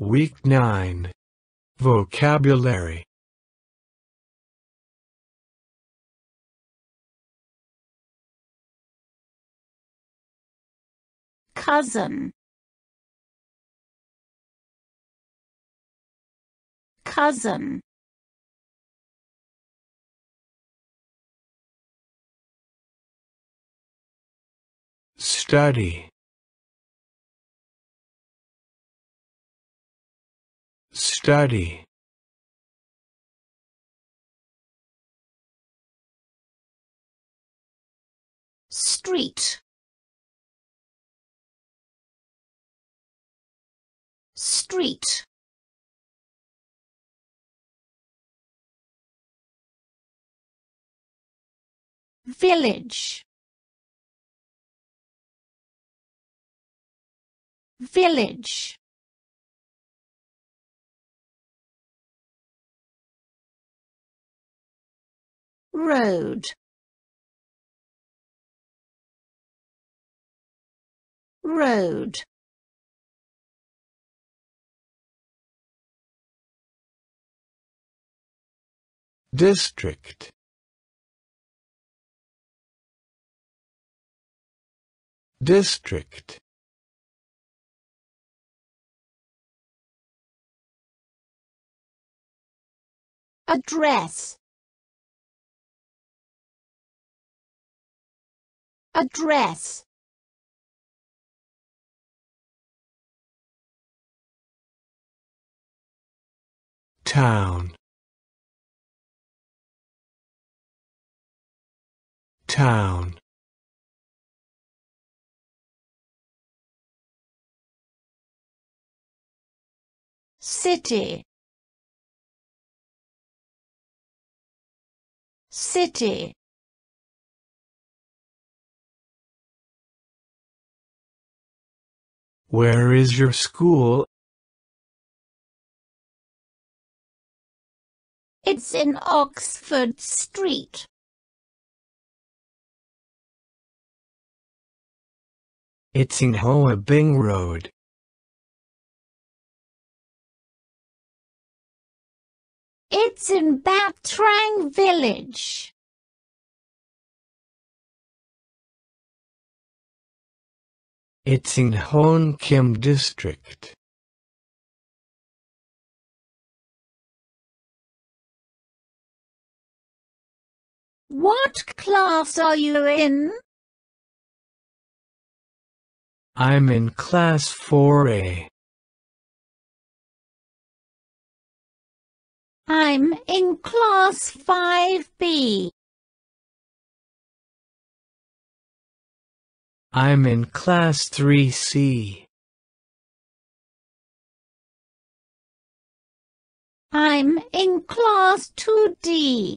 Week 9. Vocabulary Cousin Cousin Study study street street village village road road district district address address town town city city Where is your school? It's in Oxford Street. It's in Hoa Bing Road. It's in Batrang Village. It's in Hone Kim District. What class are you in? I'm in class 4A. I'm in class 5B. I'm in class 3C. I'm in class 2D.